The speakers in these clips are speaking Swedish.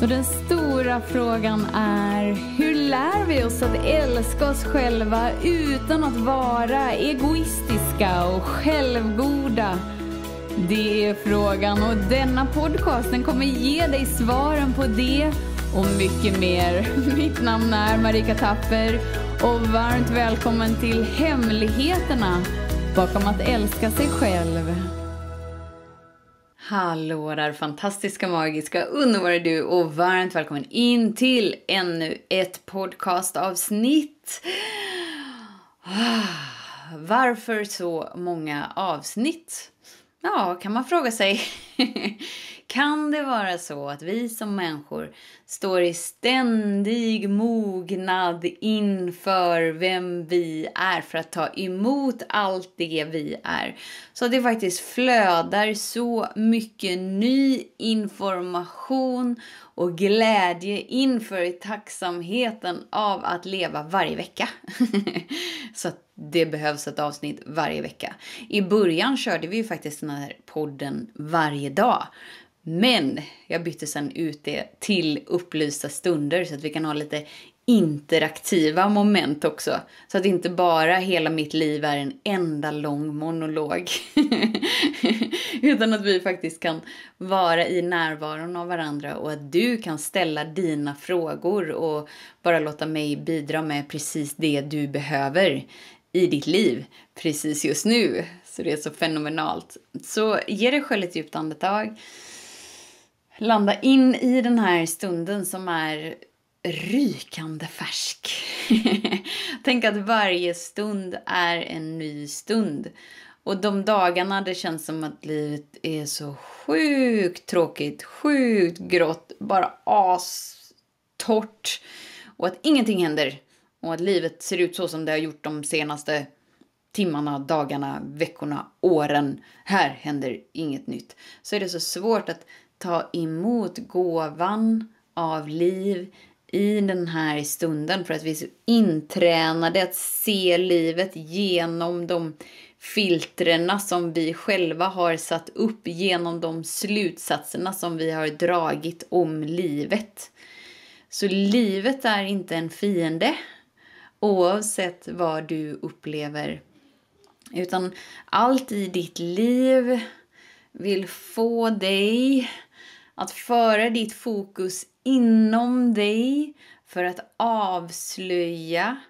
Så den stora frågan är, hur lär vi oss att älska oss själva utan att vara egoistiska och självgoda? Det är frågan och denna podcast den kommer ge dig svaren på det och mycket mer. Mitt namn är Marika Tapper och varmt välkommen till Hemligheterna bakom att älska sig själv. Hallå där fantastiska, magiska, underbara du och varmt välkommen in till ännu ett podcastavsnitt. Ah, varför så många avsnitt? Ja, kan man fråga sig. kan det vara så att vi som människor står i ständig mognad inför vem vi är för att ta emot allt det vi är? Så det faktiskt flödar så mycket ny information och glädje inför tacksamheten av att leva varje vecka. så det behövs ett avsnitt varje vecka. I början körde vi ju faktiskt den här podden varje dag. Men jag bytte sen ut det till upplysta stunder så att vi kan ha lite interaktiva moment också. Så att inte bara hela mitt liv är en enda lång monolog. Utan att vi faktiskt kan vara i närvaron av varandra och att du kan ställa dina frågor och bara låta mig bidra med precis det du behöver i ditt liv precis just nu. Så det är så fenomenalt. Så ge dig själv ett djupt andetag. Landa in i den här stunden som är rykande färsk. Tänk att varje stund är en ny stund. Och de dagarna det känns som att livet är så sjukt tråkigt, sjukt grått, bara astort och att ingenting händer och att livet ser ut så som det har gjort de senaste timmarna, dagarna, veckorna, åren. Här händer inget nytt. Så är det så svårt att ta emot gåvan av liv i den här stunden för att vi är så intränade att se livet genom de filtrerna som vi själva har satt upp genom de slutsatserna som vi har dragit om livet. Så livet är inte en fiende, oavsett vad du upplever. Utan allt i ditt liv vill få dig att föra ditt fokus inom dig för att avslöja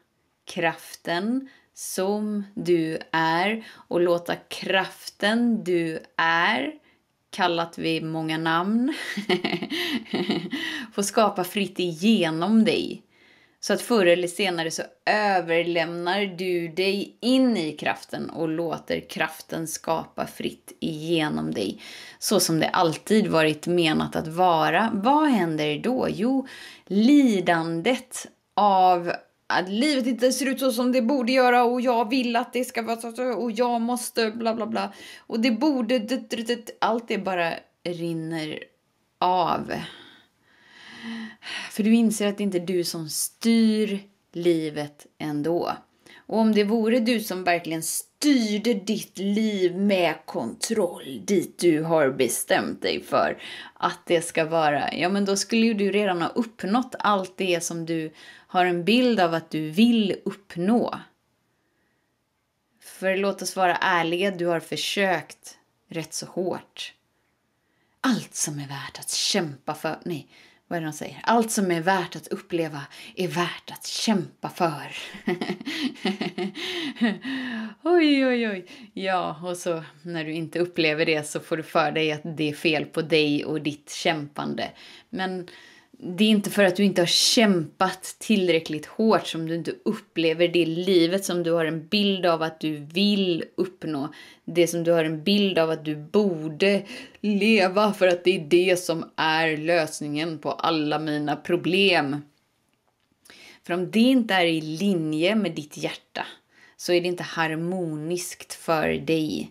kraften som du är och låta kraften du är, kallat vid många namn, få skapa fritt igenom dig. Så att förr eller senare så överlämnar du dig in i kraften och låter kraften skapa fritt igenom dig. Så som det alltid varit menat att vara. Vad händer då? Jo, lidandet av att livet inte ser ut så som det borde göra och jag vill att det ska vara så och jag måste bla bla bla. Och det borde... Allt det bara rinner av. För du inser att det inte är du som styr livet ändå. Och om det vore du som verkligen styrde ditt liv med kontroll dit du har bestämt dig för att det ska vara, ja men då skulle ju du redan ha uppnått allt det som du har en bild av att du vill uppnå. För låt oss vara ärliga, du har försökt rätt så hårt. Allt som är värt att kämpa för, nej, vad är det de säger? Allt som är värt att uppleva är värt att kämpa för. oj, oj, oj. Ja, och så när du inte upplever det så får du för dig att det är fel på dig och ditt kämpande. Men det är inte för att du inte har kämpat tillräckligt hårt som du inte upplever det livet som du har en bild av att du vill uppnå. Det som du har en bild av att du borde leva för att det är det som är lösningen på alla mina problem. För om det inte är i linje med ditt hjärta så är det inte harmoniskt för dig.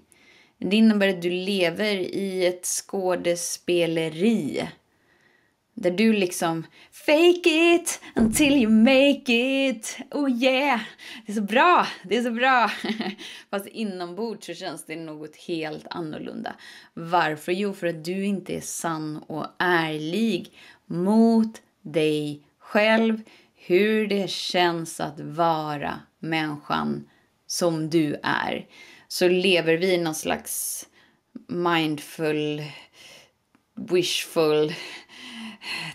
Det innebär att du lever i ett skådespeleri där du liksom fake it until you make it, oh yeah! Det är så bra, det är så bra! Fast inombords så känns det något helt annorlunda. Varför? Jo, för att du inte är sann och ärlig mot dig själv, hur det känns att vara människan som du är. Så lever vi i någon slags mindful wishful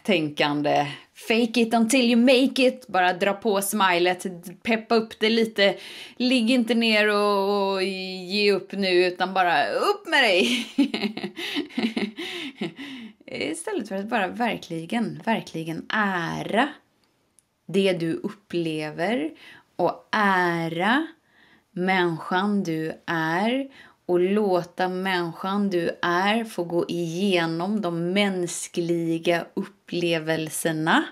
tänkande. Fake it until you make it. Bara dra på smilet, peppa upp det lite. Ligg inte ner och, och ge upp nu, utan bara upp med dig! Istället för att bara verkligen, verkligen ära det du upplever och ära människan du är och låta människan du är få gå igenom de mänskliga upplevelserna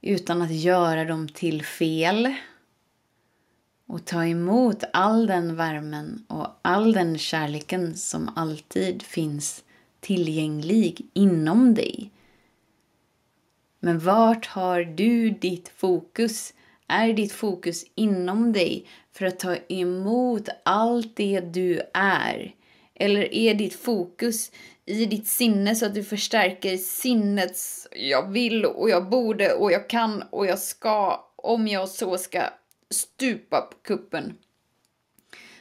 utan att göra dem till fel och ta emot all den värmen och all den kärleken som alltid finns tillgänglig inom dig. Men vart har du ditt fokus är ditt fokus inom dig för att ta emot allt det du är? Eller är ditt fokus i ditt sinne så att du förstärker sinnets jag vill och jag borde och jag kan och jag ska om jag så ska stupa på kuppen?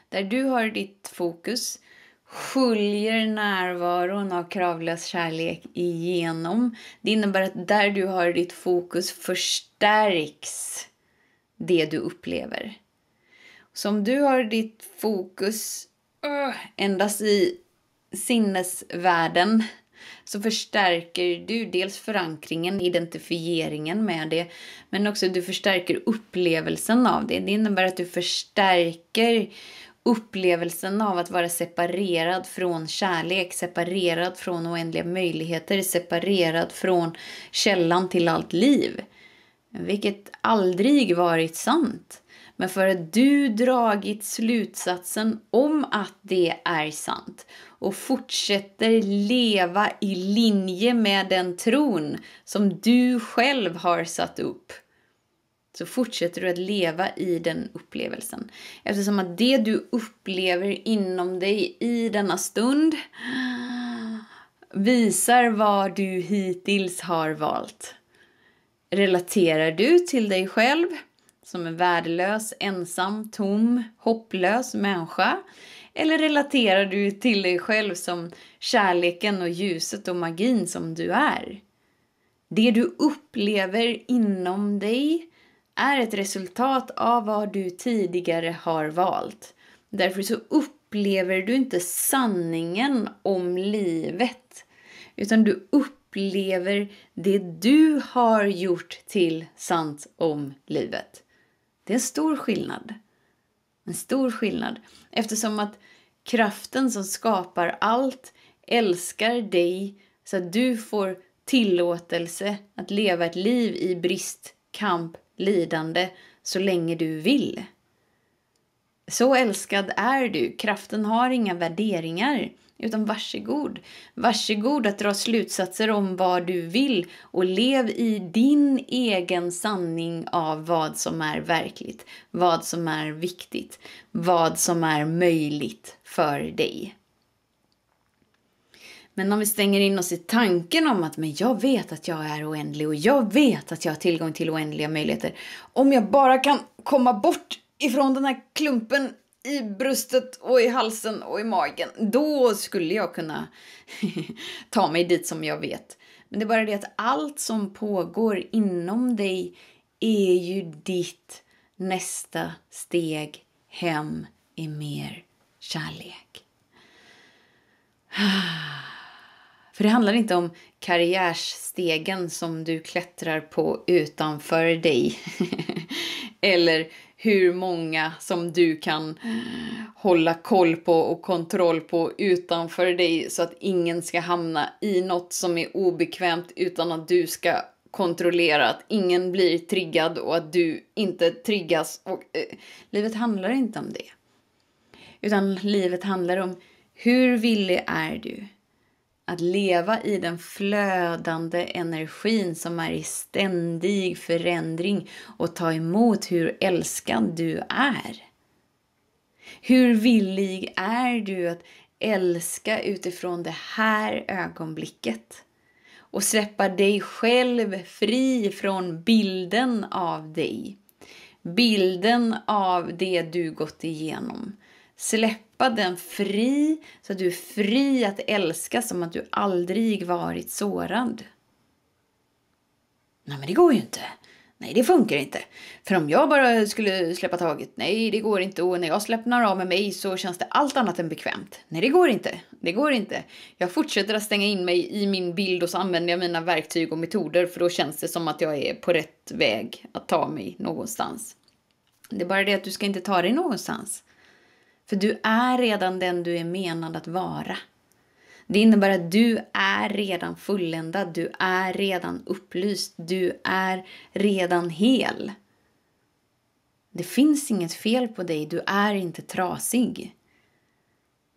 Där du har ditt fokus sköljer närvaron av kravlös kärlek igenom. Det innebär att där du har ditt fokus förstärks det du upplever. Så om du har ditt fokus uh, endast i sinnesvärlden så förstärker du dels förankringen, identifieringen med det, men också du förstärker upplevelsen av det. Det innebär att du förstärker upplevelsen av att vara separerad från kärlek, separerad från oändliga möjligheter, separerad från källan till allt liv vilket aldrig varit sant. Men för att du dragit slutsatsen om att det är sant och fortsätter leva i linje med den tron som du själv har satt upp så fortsätter du att leva i den upplevelsen. Eftersom att det du upplever inom dig i denna stund visar vad du hittills har valt. Relaterar du till dig själv som en värdelös, ensam, tom, hopplös människa? Eller relaterar du till dig själv som kärleken och ljuset och magin som du är? Det du upplever inom dig är ett resultat av vad du tidigare har valt. Därför så upplever du inte sanningen om livet utan du upplever upplever det du har gjort till sant om livet. Det är en stor skillnad. En stor skillnad eftersom att kraften som skapar allt älskar dig så att du får tillåtelse att leva ett liv i brist, kamp, lidande så länge du vill. Så älskad är du. Kraften har inga värderingar. Utan varsågod. Varsågod att dra slutsatser om vad du vill och lev i din egen sanning av vad som är verkligt, vad som är viktigt, vad som är möjligt för dig. Men om vi stänger in oss i tanken om att men jag vet att jag är oändlig och jag vet att jag har tillgång till oändliga möjligheter. Om jag bara kan komma bort ifrån den här klumpen i bröstet och i halsen och i magen. Då skulle jag kunna ta mig dit som jag vet. Men det är bara det att allt som pågår inom dig är ju ditt nästa steg hem i mer kärlek. För det handlar inte om karriärstegen som du klättrar på utanför dig. Eller hur många som du kan hålla koll på och kontroll på utanför dig så att ingen ska hamna i något som är obekvämt utan att du ska kontrollera att ingen blir triggad och att du inte triggas. Och, eh, livet handlar inte om det. Utan livet handlar om hur villig är du? Att leva i den flödande energin som är i ständig förändring och ta emot hur älskad du är. Hur villig är du att älska utifrån det här ögonblicket? Och släppa dig själv fri från bilden av dig. Bilden av det du gått igenom. Släpp släppa den fri så att du är fri att älska som att du aldrig varit sårad. Nej, men det går ju inte. Nej, det funkar inte. För om jag bara skulle släppa taget, nej, det går inte. Och när jag släppnar av med mig så känns det allt annat än bekvämt. Nej, det går inte. Det går inte. Jag fortsätter att stänga in mig i min bild och så använder jag mina verktyg och metoder för då känns det som att jag är på rätt väg att ta mig någonstans. Det är bara det att du ska inte ta dig någonstans. För du är redan den du är menad att vara. Det innebär att du är redan fulländad, du är redan upplyst, du är redan hel. Det finns inget fel på dig, du är inte trasig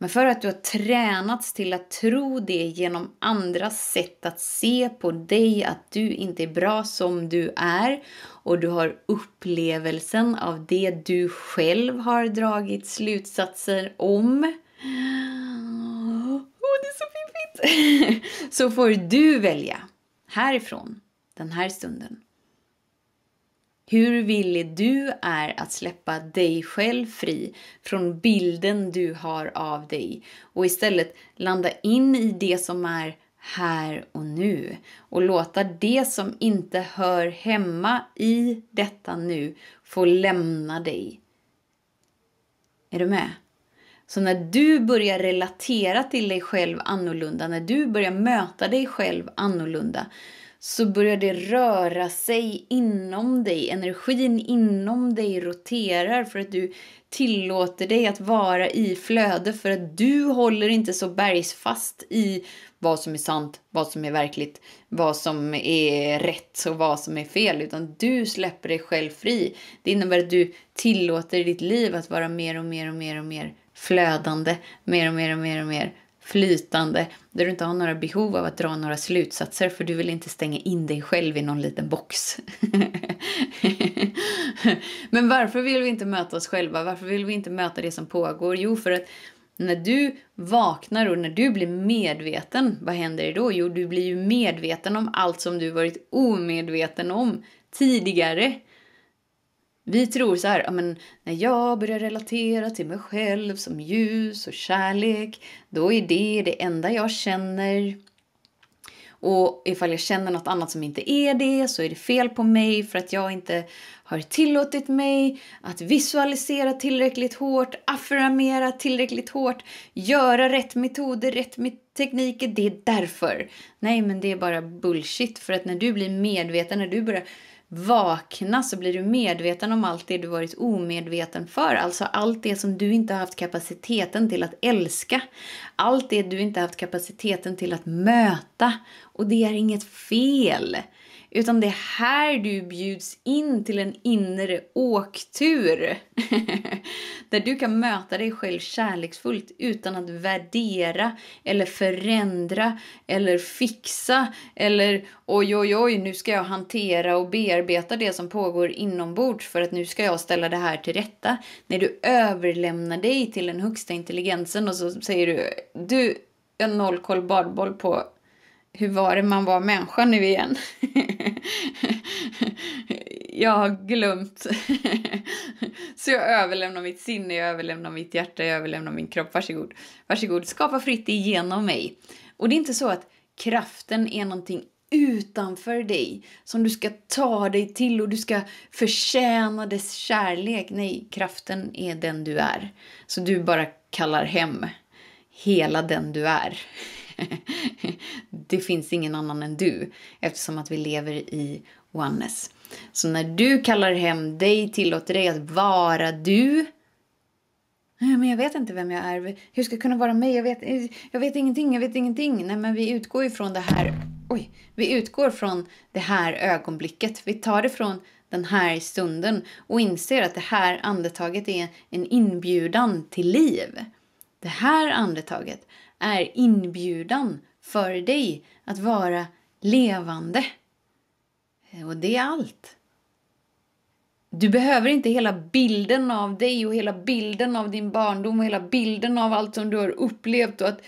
men för att du har tränats till att tro det genom andras sätt att se på dig, att du inte är bra som du är och du har upplevelsen av det du själv har dragit slutsatser om. Åh, oh, det är så fiffigt! så får du välja, härifrån, den här stunden. Hur villig du är att släppa dig själv fri från bilden du har av dig och istället landa in i det som är här och nu och låta det som inte hör hemma i detta nu få lämna dig. Är du med? Så när du börjar relatera till dig själv annorlunda, när du börjar möta dig själv annorlunda, så börjar det röra sig inom dig. Energin inom dig roterar för att du tillåter dig att vara i flöde för att du håller inte så bergsfast i vad som är sant, vad som är verkligt, vad som är rätt och vad som är fel. Utan du släpper dig själv fri. Det innebär att du tillåter ditt liv att vara mer och mer och mer och mer flödande. Mer och mer och mer och mer flytande där du inte har några behov av att dra några slutsatser för du vill inte stänga in dig själv i någon liten box. Men varför vill vi inte möta oss själva? Varför vill vi inte möta det som pågår? Jo, för att när du vaknar och när du blir medveten, vad händer då? Jo, du blir ju medveten om allt som du varit omedveten om tidigare. Vi tror så här, men när jag börjar relatera till mig själv som ljus och kärlek, då är det det enda jag känner. Och ifall jag känner något annat som inte är det så är det fel på mig för att jag inte har tillåtit mig att visualisera tillräckligt hårt, affirmera tillräckligt hårt, göra rätt metoder, rätt tekniker. Det är därför. Nej, men det är bara bullshit. För att när du blir medveten, när du börjar vakna så blir du medveten om allt det du varit omedveten för. Alltså allt det som du inte har haft kapaciteten till att älska. Allt det du inte haft kapaciteten till att möta. Och det är inget fel. Utan det är här du bjuds in till en inre åktur. Där du kan möta dig själv kärleksfullt utan att värdera eller förändra eller fixa eller oj, oj, oj, nu ska jag hantera och bearbeta det som pågår inombords för att nu ska jag ställa det här till rätta. När du överlämnar dig till den högsta intelligensen och så säger du, du, jag har noll koll badboll på hur var det man var människa nu igen? jag har glömt. så jag överlämnar mitt sinne, jag överlämnar mitt hjärta, jag överlämnar min kropp. Varsågod. Varsågod, skapa fritt igenom mig. Och det är inte så att kraften är någonting utanför dig som du ska ta dig till och du ska förtjäna dess kärlek. Nej, kraften är den du är. Så du bara kallar hem hela den du är. det finns ingen annan än du eftersom att vi lever i oneness. Så när du kallar hem dig, tillåter dig att vara du. Nej, men jag vet inte vem jag är. Hur ska jag kunna vara mig? Jag vet, jag vet ingenting, jag vet ingenting. Nej, men vi utgår ifrån det här. Oj, vi utgår från det här ögonblicket. Vi tar det från den här stunden och inser att det här andetaget är en inbjudan till liv. Det här andetaget är inbjudan för dig att vara levande. Eh, och det är allt. Du behöver inte hela bilden av dig och hela bilden av din barndom och hela bilden av allt som du har upplevt och att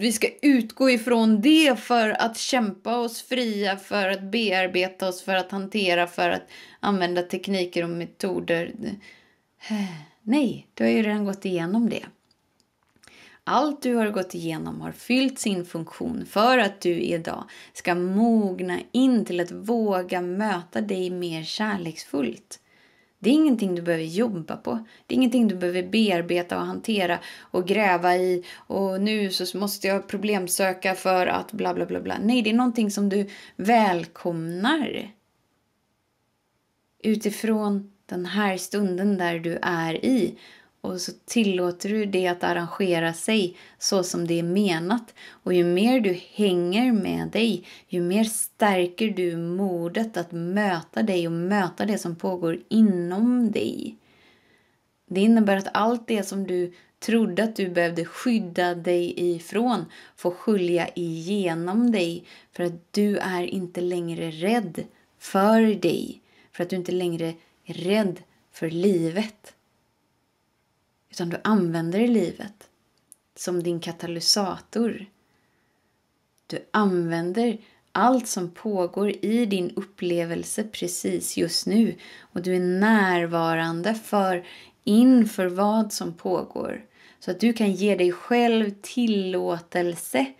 vi ska utgå ifrån det för att kämpa oss fria, för att bearbeta oss, för att hantera, för att använda tekniker och metoder. Eh, nej, du har ju redan gått igenom det. Allt du har gått igenom har fyllt sin funktion för att du idag ska mogna in till att våga möta dig mer kärleksfullt. Det är ingenting du behöver jobba på. Det är ingenting du behöver bearbeta och hantera och gräva i och nu så måste jag problemsöka för att bla bla bla bla. Nej, det är någonting som du välkomnar utifrån den här stunden där du är i och så tillåter du det att arrangera sig så som det är menat. Och ju mer du hänger med dig, ju mer stärker du modet att möta dig och möta det som pågår inom dig. Det innebär att allt det som du trodde att du behövde skydda dig ifrån får skölja igenom dig för att du är inte längre rädd för dig. För att du inte längre är rädd för livet. Utan du använder det livet som din katalysator. Du använder allt som pågår i din upplevelse precis just nu och du är närvarande för inför vad som pågår. Så att du kan ge dig själv tillåtelse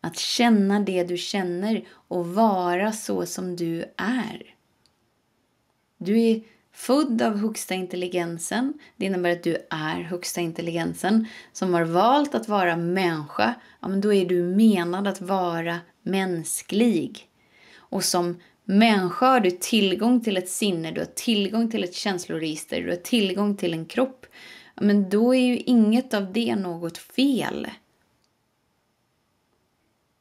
att känna det du känner och vara så som du är. Du är född av högsta intelligensen. Det innebär att du är högsta intelligensen som har valt att vara människa. Ja, men då är du menad att vara mänsklig. Och som människa har du tillgång till ett sinne, du har tillgång till ett känsloregister, du har tillgång till en kropp. Ja, men då är ju inget av det något fel.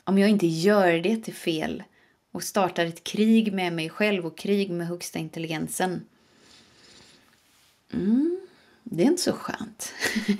Om jag inte gör det till fel och startar ett krig med mig själv och krig med högsta intelligensen. Mm, det är inte så skönt.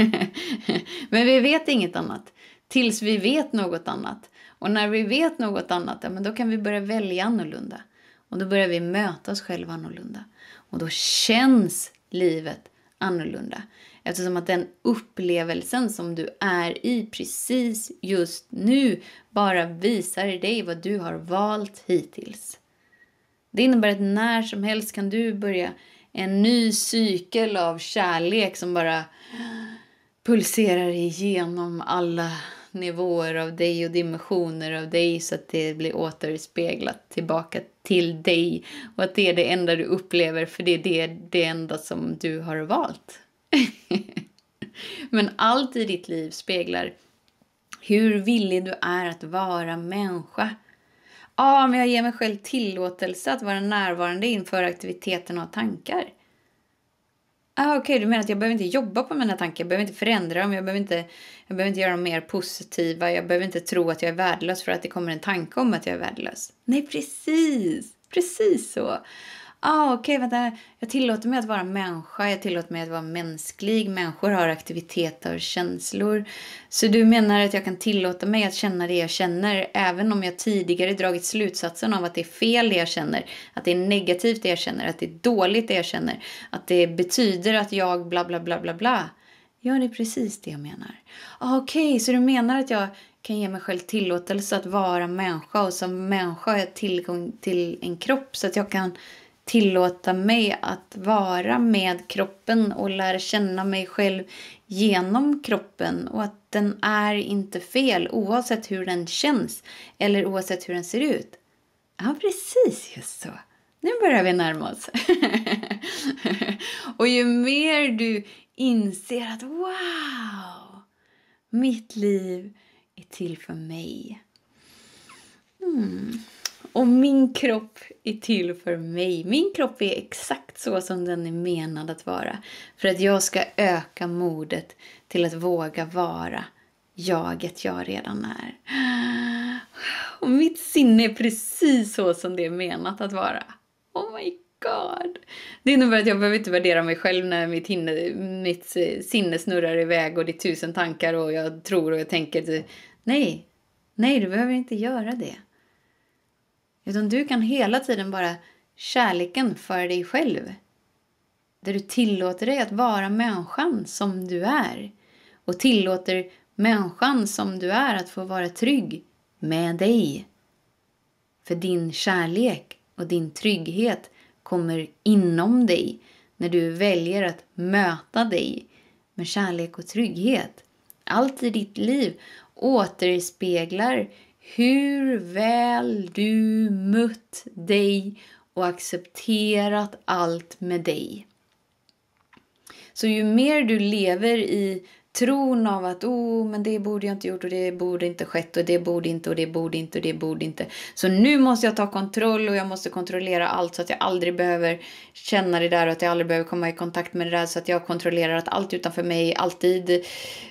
men vi vet inget annat tills vi vet något annat. Och när vi vet något annat, ja, men då kan vi börja välja annorlunda. Och då börjar vi möta oss själva annorlunda. Och då känns livet annorlunda. Eftersom att den upplevelsen som du är i precis just nu bara visar dig vad du har valt hittills. Det innebär att när som helst kan du börja en ny cykel av kärlek som bara pulserar igenom alla nivåer av dig och dimensioner av dig så att det blir återspeglat tillbaka till dig och att det är det enda du upplever för det är det, det enda som du har valt. Men allt i ditt liv speglar hur villig du är att vara människa ah, men jag ger mig själv tillåtelse att vara närvarande inför aktiviteterna och tankar. Ah, Okej, okay, du menar att jag behöver inte jobba på mina tankar, jag behöver inte förändra dem, jag behöver inte, jag behöver inte göra dem mer positiva, jag behöver inte tro att jag är värdelös för att det kommer en tanke om att jag är värdelös. Nej, precis! Precis så ah, okej, okay, vänta. Jag tillåter mig att vara människa, jag tillåter mig att vara mänsklig. Människor har aktiviteter och känslor. Så du menar att jag kan tillåta mig att känna det jag känner även om jag tidigare dragit slutsatsen av att det är fel det jag känner, att det är negativt det jag känner, att det är dåligt det jag känner, att det betyder att jag bla bla bla bla bla. Ja, det är precis det jag menar. Ah, okej, okay, så du menar att jag kan ge mig själv tillåtelse att vara människa och som människa har jag tillgång till en kropp så att jag kan tillåta mig att vara med kroppen och lära känna mig själv genom kroppen och att den är inte fel oavsett hur den känns eller oavsett hur den ser ut. Ja, precis just så. Nu börjar vi närma oss. och ju mer du inser att wow, mitt liv är till för mig. Mm. Och min kropp är till för mig. Min kropp är exakt så som den är menad att vara. För att jag ska öka modet till att våga vara jaget jag redan är. Och mitt sinne är precis så som det är menat att vara. Oh my god! Det innebär att jag behöver inte värdera mig själv när mitt, hinne, mitt sinne snurrar iväg och det är tusen tankar och jag tror och jag tänker. Nej, nej du behöver inte göra det. Utan du kan hela tiden vara kärleken för dig själv. Där du tillåter dig att vara människan som du är. Och tillåter människan som du är att få vara trygg med dig. För din kärlek och din trygghet kommer inom dig när du väljer att möta dig med kärlek och trygghet. Allt i ditt liv återspeglar hur väl du mött dig och accepterat allt med dig. Så ju mer du lever i tron av att oh, men det borde jag inte gjort och det borde inte skett och det borde inte och det borde inte och det borde inte. Så nu måste jag ta kontroll och jag måste kontrollera allt så att jag aldrig behöver känna det där och att jag aldrig behöver komma i kontakt med det där så att jag kontrollerar att allt utanför mig alltid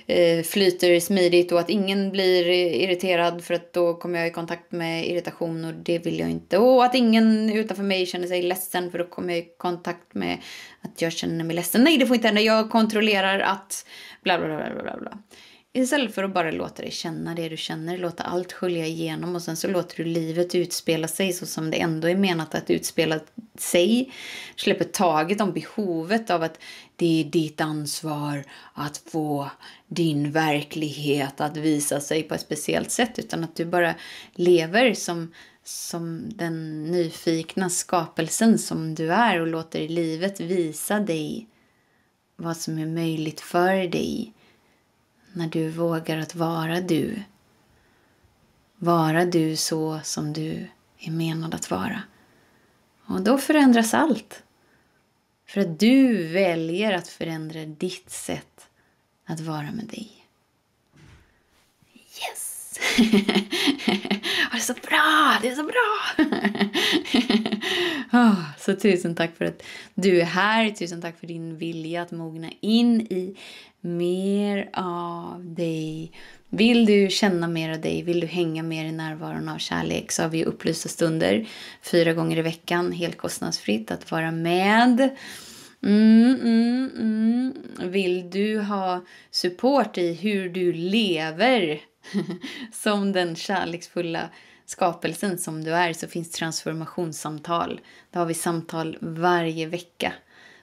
eh, flyter smidigt och att ingen blir irriterad för att då kommer jag i kontakt med irritation och det vill jag inte. Och att ingen utanför mig känner sig ledsen för då kommer jag i kontakt med att jag känner mig ledsen. Nej, det får inte hända. Jag kontrollerar att bla bla bla, bla, bla, Istället för att bara låta dig känna det du känner, låta allt skölja igenom och sen så låter du livet utspela sig så som det ändå är menat att utspela sig. Släpper taget om behovet av att det är ditt ansvar att få din verklighet att visa sig på ett speciellt sätt utan att du bara lever som, som den nyfikna skapelsen som du är och låter livet visa dig vad som är möjligt för dig när du vågar att vara du. Vara du så som du är menad att vara. Och då förändras allt. För att du väljer att förändra ditt sätt att vara med dig. Yes! det är så bra! Det är så bra! Ah, så tusen tack för att du är här. Tusen tack för din vilja att mogna in i mer av dig. Vill du känna mer av dig, vill du hänga mer i närvaron av kärlek så har vi upplysta stunder fyra gånger i veckan helt kostnadsfritt att vara med. Mm, mm, mm. Vill du ha support i hur du lever som den kärleksfulla skapelsen som du är så finns transformationssamtal. Då har vi samtal varje vecka.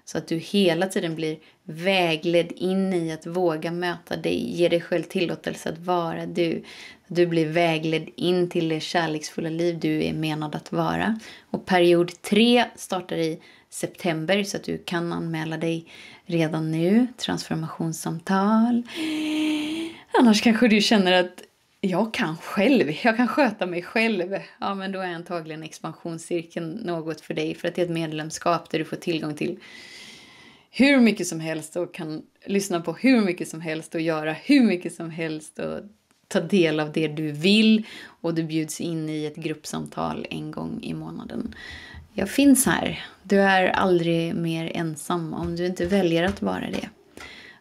Så att du hela tiden blir vägledd in i att våga möta dig, ge dig själv tillåtelse att vara du. Du blir vägledd in till det kärleksfulla liv du är menad att vara. Och period tre startar i september så att du kan anmäla dig redan nu. Transformationssamtal. Annars kanske du känner att jag kan själv, jag kan sköta mig själv. Ja, men då är antagligen expansionscirkeln något för dig för att det är ett medlemskap där du får tillgång till hur mycket som helst och kan lyssna på hur mycket som helst och göra hur mycket som helst och ta del av det du vill och du bjuds in i ett gruppsamtal en gång i månaden. Jag finns här. Du är aldrig mer ensam om du inte väljer att vara det.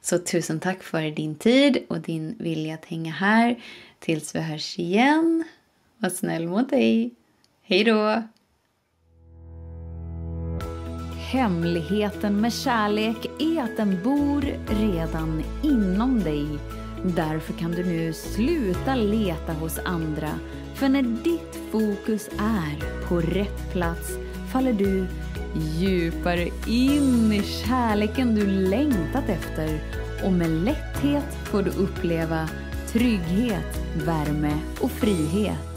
Så tusen tack för din tid och din vilja att hänga här. Tills vi hörs igen. Var snäll mot dig. Hej då! Hemligheten med kärlek är att den bor redan inom dig. Därför kan du nu sluta leta hos andra. För när ditt fokus är på rätt plats faller du djupare in i kärleken du längtat efter och med lätthet får du uppleva trygghet, värme och frihet.